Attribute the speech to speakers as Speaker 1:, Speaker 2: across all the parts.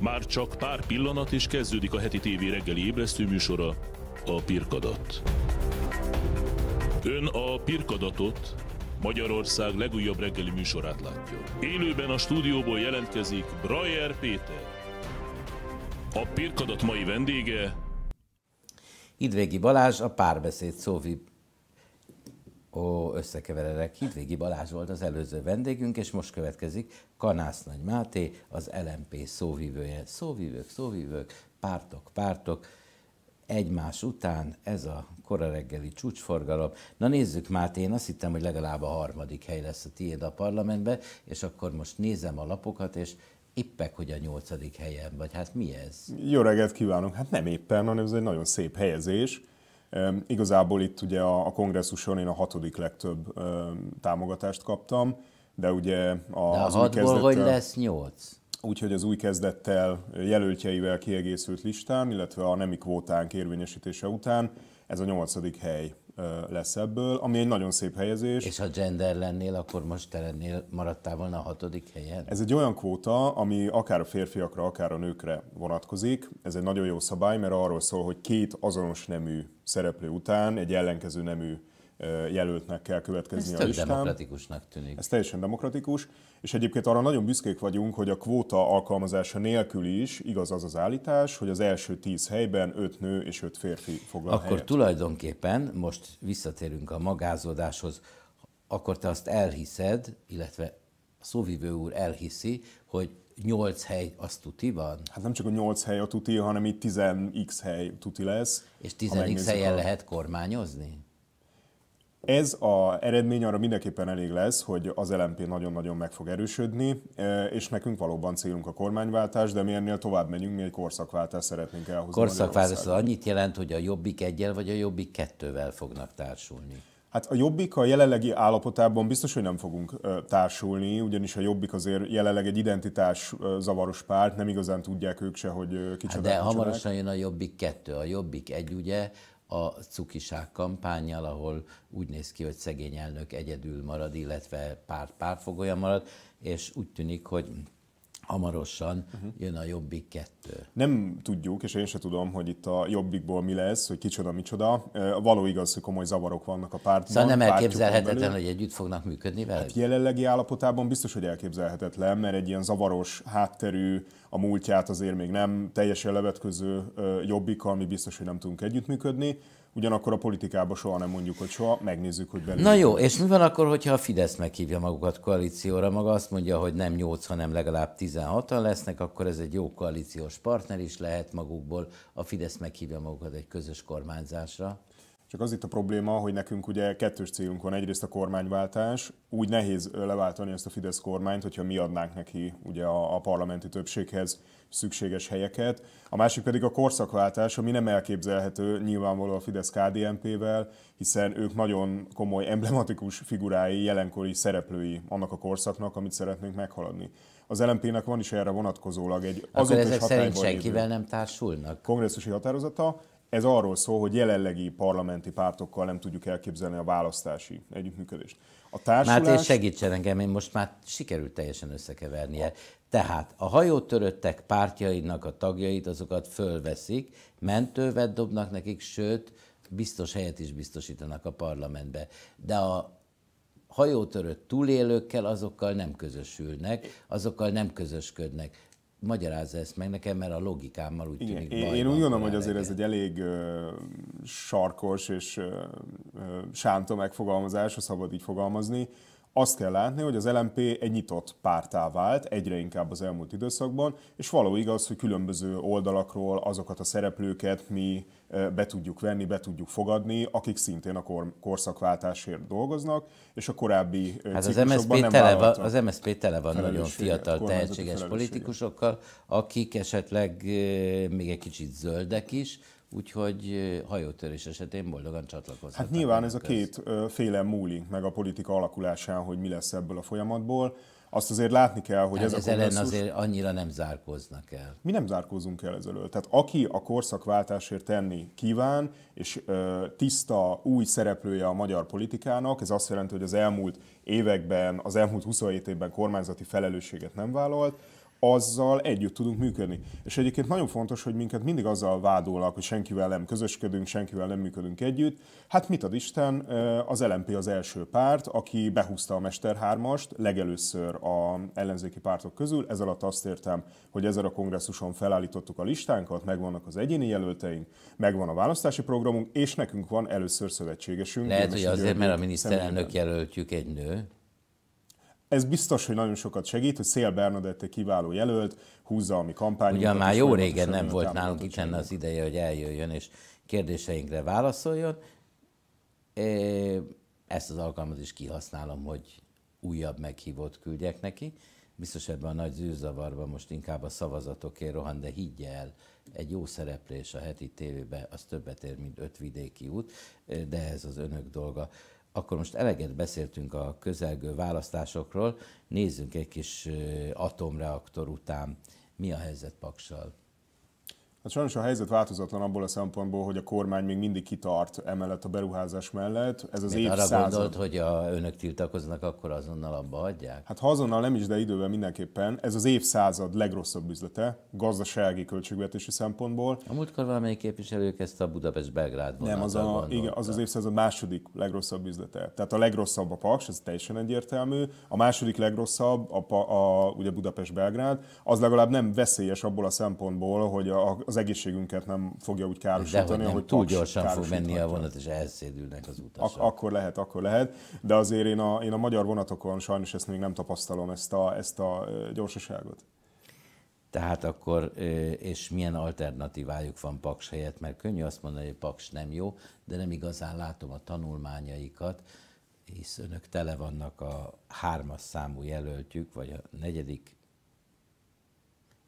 Speaker 1: Már csak pár pillanat és kezdődik a heti tévé reggeli ébresztő műsora, a Pirkadat. Ön a Pirkadatot, Magyarország legújabb reggeli műsorát látja. Élőben a stúdióból jelentkezik Brajer Péter. A Pirkadat mai vendége
Speaker 2: Idvégi Balázs, a Párbeszéd szóvi Ó, összekeveredek, Hidvégi Balázs volt az előző vendégünk, és most következik Kanász Nagy Máté, az LMP szóvívője. Szóvívők, szóvívők, pártok, pártok, egymás után ez a kora reggeli csúcsforgalom. Na nézzük, Máté, én azt hittem, hogy legalább a harmadik hely lesz a tiéd a parlamentben, és akkor most nézem a lapokat, és éppek, hogy a nyolcadik helyen vagy. Hát mi ez?
Speaker 1: Jó reggelt kívánunk! Hát nem éppen, hanem ez egy nagyon szép helyezés. Igazából itt ugye a, a kongresszuson én a hatodik legtöbb támogatást kaptam, de ugye a, de az új kezdettel, hogy lesz nyolc? Úgyhogy az új kezdettel jelöltjeivel kiegészült listán, illetve a nemi kvótánk érvényesítése után ez a nyolcadik hely lesz ebből, ami egy nagyon szép helyezés. És ha gender lennél, akkor most te lennél, maradtál volna a hatodik helyen? Ez egy olyan kvóta, ami akár a férfiakra, akár a nőkre vonatkozik. Ez egy nagyon jó szabály, mert arról szól, hogy két azonos nemű szereplő után egy ellenkező nemű jelöltnek kell következni Ez a listán. demokratikusnak tűnik. Ez teljesen demokratikus, és egyébként arra nagyon büszkék vagyunk, hogy a kvóta alkalmazása nélkül is igaz az az állítás, hogy az első tíz helyben öt nő és öt férfi foglal Akkor helyet. tulajdonképpen most visszatérünk a magázódáshoz, akkor te azt
Speaker 2: elhiszed, illetve a szóvivő úr elhiszi, hogy nyolc hely az
Speaker 1: tuti van? Hát nem csak a nyolc hely a tuti, hanem itt 10x hely tuti lesz. És 10x helyen a... lehet kormányozni? Ez az eredmény arra mindenképpen elég lesz, hogy az LMP nagyon-nagyon meg fog erősödni, e, és nekünk valóban célunk a kormányváltás, de mi ennél tovább megyünk, mi egy korszakváltás szeretnénk elhozni. Korszakváltás annyit
Speaker 2: jelent, hogy a jobbik egyel vagy a jobbik kettővel fognak társulni.
Speaker 1: Hát a Jobbik a jelenlegi állapotában biztos, hogy nem fogunk társulni, ugyanis a Jobbik azért jelenleg egy identitás zavaros párt, nem igazán tudják ők se, hogy kicsoda. Hát de hamarosan jön a Jobbik kettő, a Jobbik egy ugye,
Speaker 2: a cukiság kampányjal, ahol úgy néz ki, hogy szegény elnök egyedül marad, illetve párt pártfogója marad, és úgy tűnik, hogy hamarosan uh-huh.
Speaker 1: jön a Jobbik 2. Nem tudjuk, és én sem tudom, hogy itt a Jobbikból mi lesz, hogy kicsoda, micsoda. Való igaz, hogy komoly zavarok vannak a pártban. Szóval nem elképzelhetetlen, hogy együtt fognak működni vele? Hát jelenlegi állapotában biztos, hogy elképzelhetetlen, mert egy ilyen zavaros hátterű, a múltját azért még nem teljesen levetköző jobbikkal mi biztos, hogy nem tudunk együttműködni ugyanakkor a politikába soha nem mondjuk, hogy soha, megnézzük, hogy belül. Na jó, és
Speaker 2: mi van akkor, hogyha a Fidesz meghívja magukat koalícióra, maga azt mondja, hogy nem 8, hanem legalább 16-an lesznek, akkor ez egy jó koalíciós partner is lehet magukból, a Fidesz meghívja magukat egy közös kormányzásra.
Speaker 1: Csak az itt a probléma, hogy nekünk ugye kettős célunk van. Egyrészt a kormányváltás, úgy nehéz leváltani ezt a Fidesz kormányt, hogyha mi adnánk neki ugye a, a parlamenti többséghez szükséges helyeket. A másik pedig a korszakváltás, ami nem elképzelhető nyilvánvaló a fidesz kdmp vel hiszen ők nagyon komoly, emblematikus figurái, jelenkori szereplői annak a korszaknak, amit szeretnénk meghaladni. Az LMP-nek van is erre vonatkozólag egy Akkor ezek szerint senkivel nem társulnak? Kongresszusi határozata, ez arról szól, hogy jelenlegi parlamenti pártokkal nem tudjuk elképzelni a választási együttműködést. A társulás... Máté,
Speaker 2: segítsen engem, én most már sikerült teljesen összekevernie. Tehát a hajótöröttek pártjainak a tagjait, azokat fölveszik, mentővet dobnak nekik, sőt, biztos helyet is biztosítanak a parlamentbe. De a hajótörött túlélőkkel azokkal nem közösülnek, azokkal nem közösködnek magyarázza
Speaker 1: ezt meg nekem, mert a logikámmal úgy tűnik Igen, Én úgy gondolom, hogy azért ez egy elég ö, sarkos és ö, ö, sánta megfogalmazás, ha szabad így fogalmazni azt kell látni, hogy az LMP egy nyitott pártá vált egyre inkább az elmúlt időszakban, és való igaz, hogy különböző oldalakról azokat a szereplőket mi be tudjuk venni, be tudjuk fogadni, akik szintén a kor- korszakváltásért dolgoznak, és a korábbi hát az MSZP nem tele van, Az MSZP tele van nagyon fiatal, tehetséges politikusokkal,
Speaker 2: akik esetleg még egy kicsit zöldek is, Úgyhogy hajótörés esetén boldogan csatlakozhatnak. Hát nyilván ez a
Speaker 1: két féle múlik meg a politika alakulásán, hogy mi lesz ebből a folyamatból. Azt azért látni kell, hogy hát ez, ez a kongresszus... azért annyira nem
Speaker 2: zárkóznak el.
Speaker 1: Mi nem zárkózunk el ezelőtt. Tehát aki a korszakváltásért tenni kíván, és ö, tiszta új szereplője a magyar politikának, ez azt jelenti, hogy az elmúlt években, az elmúlt 27 évben kormányzati felelősséget nem vállalt, azzal együtt tudunk működni. És egyébként nagyon fontos, hogy minket mindig azzal vádolnak, hogy senkivel nem közösködünk, senkivel nem működünk együtt. Hát mit ad Isten, az LMP az első párt, aki behúzta a Mester 3-ast legelőször a ellenzéki pártok közül. Ez alatt azt értem, hogy ezzel a kongresszuson felállítottuk a listánkat, megvannak az egyéni jelölteink, megvan a választási programunk, és nekünk van először szövetségesünk. Lehet, hogy azért, mert a miniszterelnök
Speaker 2: jelöltjük egy nő
Speaker 1: ez biztos, hogy nagyon sokat segít, hogy Szél Bernadette kiváló jelölt, húzza a mi kampányunkat. Ugyan már jó régen nem volt nálunk
Speaker 2: itt lenne az ideje, hogy eljöjjön és kérdéseinkre válaszoljon. Ezt az alkalmat is kihasználom, hogy újabb meghívót küldjek neki. Biztos ebben a nagy zűrzavarban most inkább a szavazatokért rohan, de higgy el, egy jó szereplés a heti tévében, az többet ér, mint öt vidéki út, de ez az önök dolga. Akkor most eleget beszéltünk a közelgő választásokról, nézzünk egy kis atomreaktor után, mi a helyzet
Speaker 1: Paksal. Hát sajnos a helyzet változatlan abból a szempontból, hogy a kormány még mindig kitart emellett a beruházás mellett. Ez az Még évszázad. Arra gondolt,
Speaker 2: hogy a önök tiltakoznak, akkor
Speaker 1: azonnal abba adják? Hát ha azonnal nem is, de időben mindenképpen. Ez az évszázad legrosszabb üzlete, gazdasági költségvetési szempontból.
Speaker 2: A múltkor valamelyik képviselők ezt a Budapest-Belgrád Nem, az, a, igen,
Speaker 1: az az évszázad második legrosszabb üzlete. Tehát a legrosszabb a Paks, ez teljesen egyértelmű. A második legrosszabb a, a, a ugye Budapest-Belgrád. Az legalább nem veszélyes abból a szempontból, hogy a, az egészségünket nem fogja úgy károsítani, nem, hogy túl gyorsan fog menni a vonat, és elszédülnek az utasok. Ak- akkor lehet, akkor lehet, de azért én a, én a magyar vonatokon sajnos ezt még nem tapasztalom, ezt a, ezt a gyorsaságot. Tehát
Speaker 2: akkor, és milyen alternatívájuk van Paks helyett, mert könnyű azt mondani, hogy Paks nem jó, de nem igazán látom a tanulmányaikat, hisz önök tele vannak a hármas számú jelöltjük, vagy a negyedik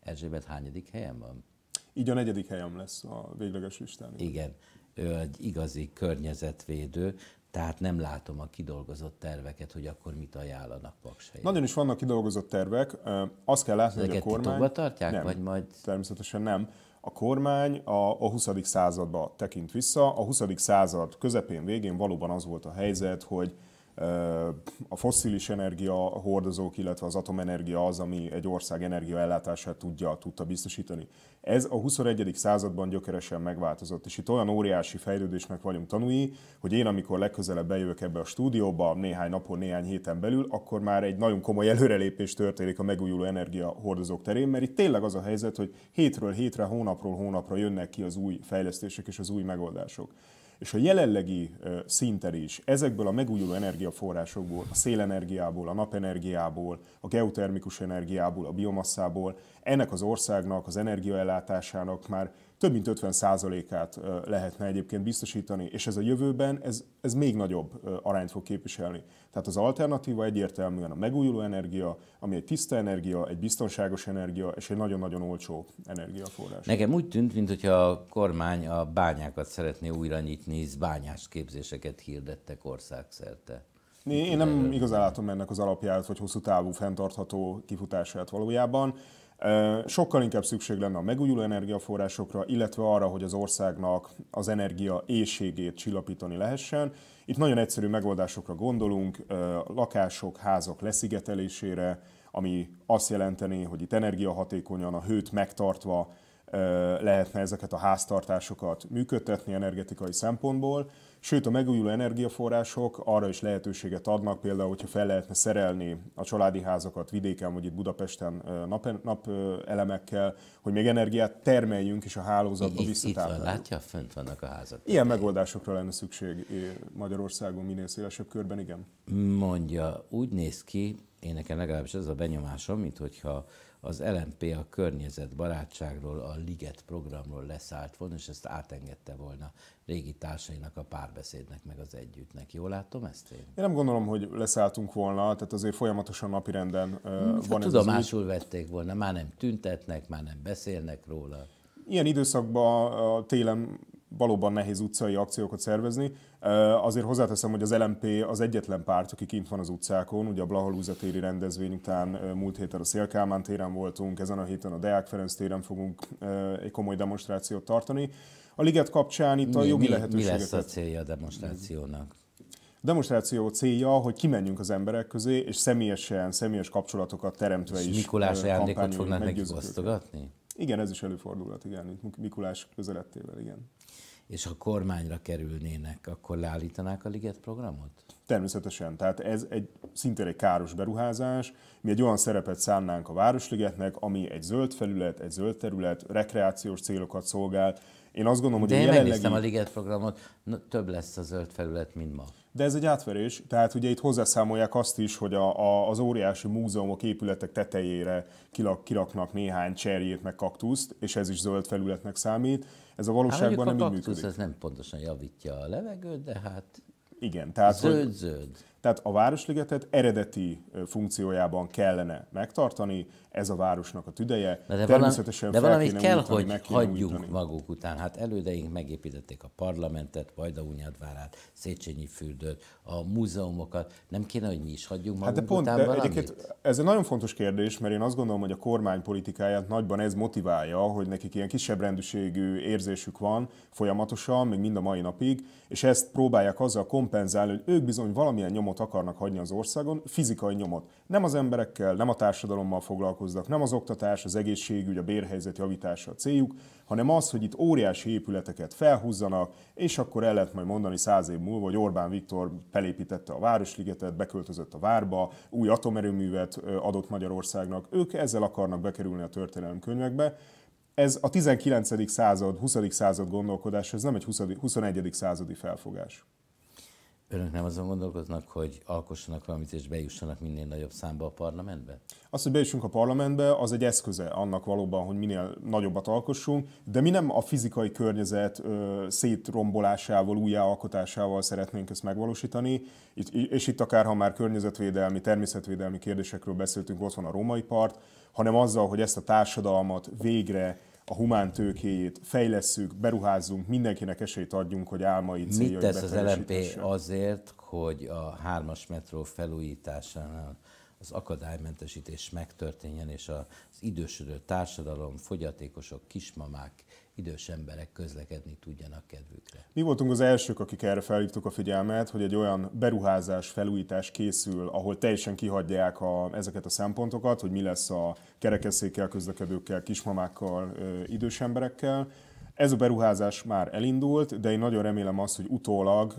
Speaker 2: Erzsébet hányadik helyen van? Így a negyedik helyem lesz a végleges listán. Igen, ő egy igazi környezetvédő, tehát nem látom a kidolgozott terveket, hogy akkor mit ajánlanak
Speaker 1: Paksai. Nagyon is vannak kidolgozott tervek, azt kell látni, Ezeket hogy a kormány... tartják, nem, vagy majd... Természetesen nem. A kormány a, a 20. századba tekint vissza. A 20. század közepén, végén valóban az volt a helyzet, hogy a fosszilis energia hordozók, illetve az atomenergia az, ami egy ország energiaellátását tudja, tudta biztosítani. Ez a 21. században gyökeresen megváltozott, és itt olyan óriási fejlődésnek vagyunk tanúi, hogy én, amikor legközelebb bejövök ebbe a stúdióba, néhány napon, néhány héten belül, akkor már egy nagyon komoly előrelépés történik a megújuló energia hordozók terén, mert itt tényleg az a helyzet, hogy hétről hétre, hónapról hónapra jönnek ki az új fejlesztések és az új megoldások és a jelenlegi szinten is ezekből a megújuló energiaforrásokból, a szélenergiából, a napenergiából, a geotermikus energiából, a biomasszából, ennek az országnak, az energiaellátásának már több mint 50%-át lehetne egyébként biztosítani, és ez a jövőben ez, ez még nagyobb arányt fog képviselni. Tehát az alternatíva egyértelműen a megújuló energia, ami egy tiszta energia, egy biztonságos energia, és egy nagyon-nagyon olcsó energiaforrás. Nekem
Speaker 2: úgy tűnt, mintha a kormány a bányákat szeretné újra nyitni, és bányás képzéseket hirdettek országszerte.
Speaker 1: Én nem igazán látom ennek az alapját, vagy hosszú távú fenntartható kifutását valójában. Sokkal inkább szükség lenne a megújuló energiaforrásokra, illetve arra, hogy az országnak az energia éjségét csillapítani lehessen. Itt nagyon egyszerű megoldásokra gondolunk, lakások, házak leszigetelésére, ami azt jelenteni, hogy itt energiahatékonyan a hőt megtartva lehetne ezeket a háztartásokat működtetni energetikai szempontból, sőt a megújuló energiaforrások arra is lehetőséget adnak, például, hogyha fel lehetne szerelni a családi házakat vidéken vagy itt Budapesten napelemekkel, nap hogy még energiát termeljünk és a hálózatba visszatápláljuk. Itt van, látja, fönt vannak a házak. Ilyen megoldásokra lenne szükség Magyarországon minél szélesebb körben, igen.
Speaker 2: Mondja, úgy néz ki, én nekem legalábbis ez a benyomásom, mint hogyha az LMP a környezetbarátságról, a Liget programról leszállt volna, és ezt átengedte volna régi társainak, a párbeszédnek, meg az együttnek. Jól látom ezt én? Én
Speaker 1: nem gondolom, hogy leszálltunk volna, tehát azért folyamatosan napirenden uh, hát van Tudomásul vették volna, már nem tüntetnek, már nem
Speaker 2: beszélnek róla.
Speaker 1: Ilyen időszakban a télen valóban nehéz utcai akciókat szervezni. Azért hozzáteszem, hogy az LMP az egyetlen párt, aki kint van az utcákon, ugye a Blahalúza téri rendezvény után múlt héten a Szélkálmán téren voltunk, ezen a héten a Deák Ferenc téren fogunk egy komoly demonstrációt tartani. A liget kapcsán itt a jogi mi, lehetőségeket... Mi lesz a
Speaker 2: célja a demonstrációnak?
Speaker 1: A demonstráció célja, hogy kimenjünk az emberek közé, és személyesen, személyes kapcsolatokat teremtve és is Mikulás ajándékot fognak nekik Őket. Igen, ez is előfordulhat, igen, Mikulás közelettével, igen. És ha kormányra kerülnének, akkor leállítanák a Liget programot? Természetesen, tehát ez egy szintén egy káros beruházás. Mi egy olyan szerepet szánnánk a Városligetnek, ami egy zöld felület, egy zöld terület, rekreációs célokat szolgál. Én azt gondolom, hogy De én jelenlegi... megnéztem a
Speaker 2: Liget programot, Na, több lesz a zöld felület, mint ma.
Speaker 1: De ez egy átverés, tehát ugye itt hozzászámolják azt is, hogy a, a, az óriási múzeumok, épületek tetejére kilak, kiraknak néhány cserjét, meg kaktuszt, és ez is zöld felületnek számít. Ez a hát valóságban hát, nem a így működik. ez
Speaker 2: nem pontosan javítja
Speaker 1: a levegőt, de hát igen, tehát... Zöld-zöld. Tehát a Városligetet eredeti funkciójában kellene megtartani, ez a városnak a tüdeje. De, de Természetesen valami, de valamit kell, újítani, hogy meg hagyjuk
Speaker 2: újítani. maguk után. Hát elődeink megépítették a parlamentet, Vajdaúnyadvárát, Széchenyi fürdőt, a múzeumokat. Nem kéne, hogy mi is hagyjuk maguk hát de pont, után de valamit? Egyébként
Speaker 1: ez egy nagyon fontos kérdés, mert én azt gondolom, hogy a kormány politikáját nagyban ez motiválja, hogy nekik ilyen kisebb rendűségű érzésük van folyamatosan, még mind a mai napig, és ezt próbálják azzal kompenzálni, kompenzálni, hogy ők bizony valamilyen nyomot akarnak hagyni az országon, fizikai nyomot. Nem az emberekkel, nem a társadalommal foglalkoznak, nem az oktatás, az egészségügy, a bérhelyzet javítása a céljuk, hanem az, hogy itt óriási épületeket felhúzzanak, és akkor el lehet majd mondani száz év múlva, hogy Orbán Viktor felépítette a Városligetet, beköltözött a Várba, új atomerőművet adott Magyarországnak. Ők ezzel akarnak bekerülni a könyvekbe ez a 19. század, 20. század gondolkodás, ez nem egy 20. 21. századi felfogás.
Speaker 2: Önök nem azon gondolkoznak, hogy alkossanak valamit és bejussanak minél nagyobb számba a parlamentbe?
Speaker 1: Az, hogy bejussunk a parlamentbe, az egy eszköze annak valóban, hogy minél nagyobbat alkossunk, de mi nem a fizikai környezet ö, szétrombolásával, újjáalkotásával szeretnénk ezt megvalósítani, itt, és itt akár, ha már környezetvédelmi, természetvédelmi kérdésekről beszéltünk, ott van a római part, hanem azzal, hogy ezt a társadalmat végre a humán tőkéjét fejlesszük, beruházzunk, mindenkinek esélyt adjunk, hogy álmai céljait Mit tesz az LMP
Speaker 2: azért, hogy a hármas metró felújításánál az akadálymentesítés megtörténjen, és az idősödő társadalom, fogyatékosok, kismamák, idős emberek közlekedni tudjanak kedvükre.
Speaker 1: Mi voltunk az elsők, akik erre felhívtuk a figyelmet, hogy egy olyan beruházás, felújítás készül, ahol teljesen kihagyják a, ezeket a szempontokat, hogy mi lesz a kerekesszékkel, közlekedőkkel, kismamákkal, idős emberekkel, ez a beruházás már elindult, de én nagyon remélem azt, hogy utólag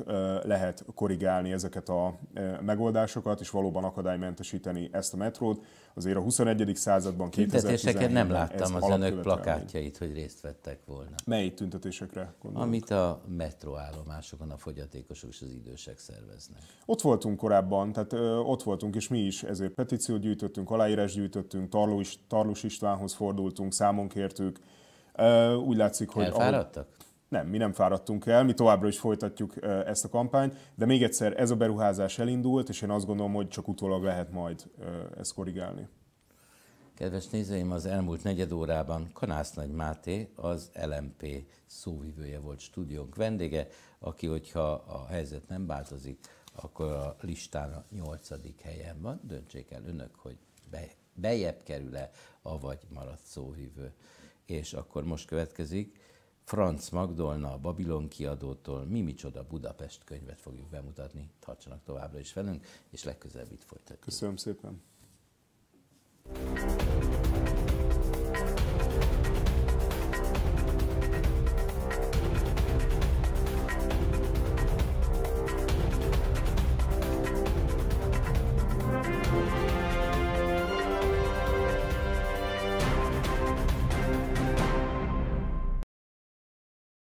Speaker 1: lehet korrigálni ezeket a megoldásokat, és valóban akadálymentesíteni ezt a metrót. Azért a 21. században, 2017 nem láttam az önök plakátjait,
Speaker 2: hogy részt vettek volna. Mely tüntetésekre gondolok? Amit a metroállomásokon a fogyatékosok és az idősek szerveznek.
Speaker 1: Ott voltunk korábban, tehát ott voltunk, és mi is ezért petíciót gyűjtöttünk, aláírás gyűjtöttünk, Tarlós, Tarlós Istvánhoz fordultunk, számon kértük, úgy látszik, hogy... Elfáradtak? Ahogy... Nem, mi nem fáradtunk el, mi továbbra is folytatjuk ezt a kampányt, de még egyszer ez a beruházás elindult, és én azt gondolom, hogy csak utólag lehet majd ezt korrigálni.
Speaker 2: Kedves nézőim, az elmúlt negyed órában Kanász Nagy Máté, az LMP szóvivője volt stúdiónk vendége, aki, hogyha a helyzet nem változik, akkor a listán a nyolcadik helyen van. Döntsék el önök, hogy bejebb kerül-e, avagy marad szóvivő és akkor most következik Franz Magdolna a Babilon kiadótól Mi micsoda Budapest könyvet fogjuk bemutatni. Tartsanak továbbra is velünk, és legközelebb itt folytatjuk.
Speaker 1: Köszönöm szépen! thank you